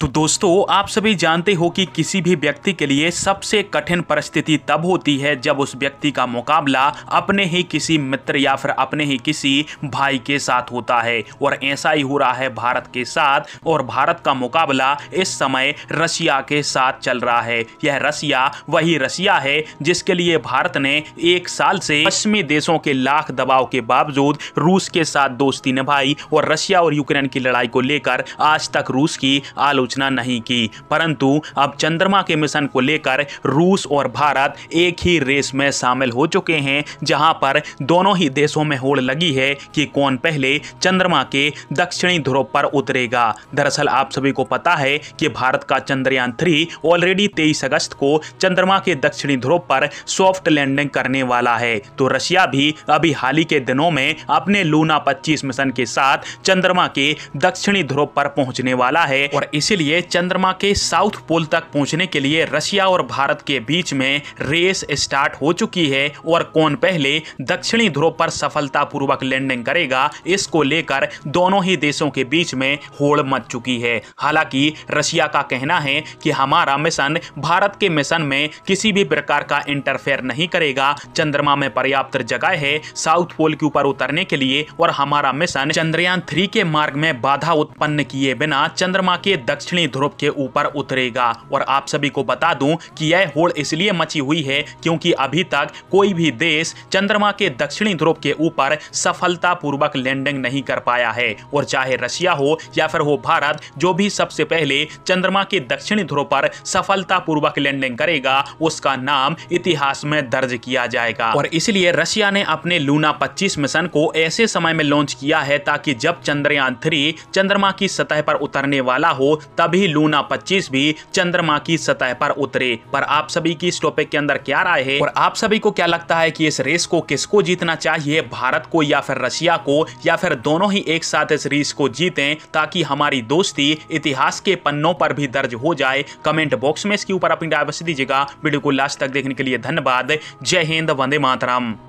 तो दोस्तों आप सभी जानते हो कि किसी भी व्यक्ति के लिए सबसे कठिन परिस्थिति तब होती है जब उस व्यक्ति का मुकाबला अपने ही किसी मित्र या फिर अपने ही किसी भाई के साथ होता है और ऐसा ही हो रहा है भारत के साथ और भारत का मुकाबला इस समय रशिया के साथ चल रहा है यह रशिया वही रशिया है जिसके लिए भारत ने एक साल से पश्चिमी देशों के लाख दबाव के बावजूद रूस के साथ दोस्ती निभाई और रशिया और यूक्रेन की लड़ाई को लेकर आज तक रूस की आलोचना आलोचना नहीं की परंतु अब चंद्रमा के मिशन को लेकर रूस और भारत एक ही रेस में शामिल हो चुके हैं जहां पर दोनों ही देशों में होड़ लगी है कि कौन पहले चंद्रमा के दक्षिणी ध्रुव पर उतरेगा दरअसल आप सभी को पता है कि भारत का चंद्रयान थ्री ऑलरेडी तेईस अगस्त को चंद्रमा के दक्षिणी ध्रुव पर सॉफ्ट लैंडिंग करने वाला है तो रशिया भी अभी हाल ही के दिनों में अपने लूना 25 मिशन के साथ चंद्रमा के दक्षिणी ध्रुव पर पहुंचने वाला है और इसीलिए लिए चंद्रमा के साउथ पोल तक पहुंचने के लिए रशिया और भारत के बीच में रेस स्टार्ट हो चुकी है और कौन पहले दक्षिणी ध्रुव पर सफलतापूर्वक लैंडिंग करेगा इसको लेकर दोनों ही देशों के बीच में होड़ मच चुकी है हालांकि रशिया का कहना है कि हमारा मिशन भारत के मिशन में किसी भी प्रकार का इंटरफेयर नहीं करेगा चंद्रमा में पर्याप्त जगह है साउथ पोल के ऊपर उतरने के लिए और हमारा मिशन चंद्रयान थ्री के मार्ग में बाधा उत्पन्न किए बिना चंद्रमा के दक्षिण दक्षिणी ध्रुव के ऊपर उतरेगा और आप सभी को बता दूं कि यह होड़ इसलिए मची हुई है क्योंकि अभी तक कोई भी देश चंद्रमा के दक्षिणी ध्रुव के ऊपर सफलतापूर्वक लैंडिंग नहीं कर पाया है और चाहे रशिया हो या फिर हो भारत जो भी सबसे पहले चंद्रमा के दक्षिणी ध्रुव पर सफलतापूर्वक लैंडिंग करेगा उसका नाम इतिहास में दर्ज किया जाएगा और इसलिए रशिया ने अपने लूना 25 मिशन को ऐसे समय में लॉन्च किया है ताकि जब चंद्रयान थ्री चंद्रमा की सतह पर उतरने वाला हो तभी लूना 25 भी चंद्रमा की सतह पर उतरे पर आप सभी की इस टॉपिक के अंदर क्या राय है और आप सभी को क्या लगता है कि इस रेस को किसको जीतना चाहिए भारत को या फिर रशिया को या फिर दोनों ही एक साथ इस रेस को जीते ताकि हमारी दोस्ती इतिहास के पन्नों पर भी दर्ज हो जाए कमेंट बॉक्स में इसके ऊपर अपनी राय बस दीजिएगा वीडियो को लास्ट तक देखने के लिए धन्यवाद जय हिंद वंदे मातराम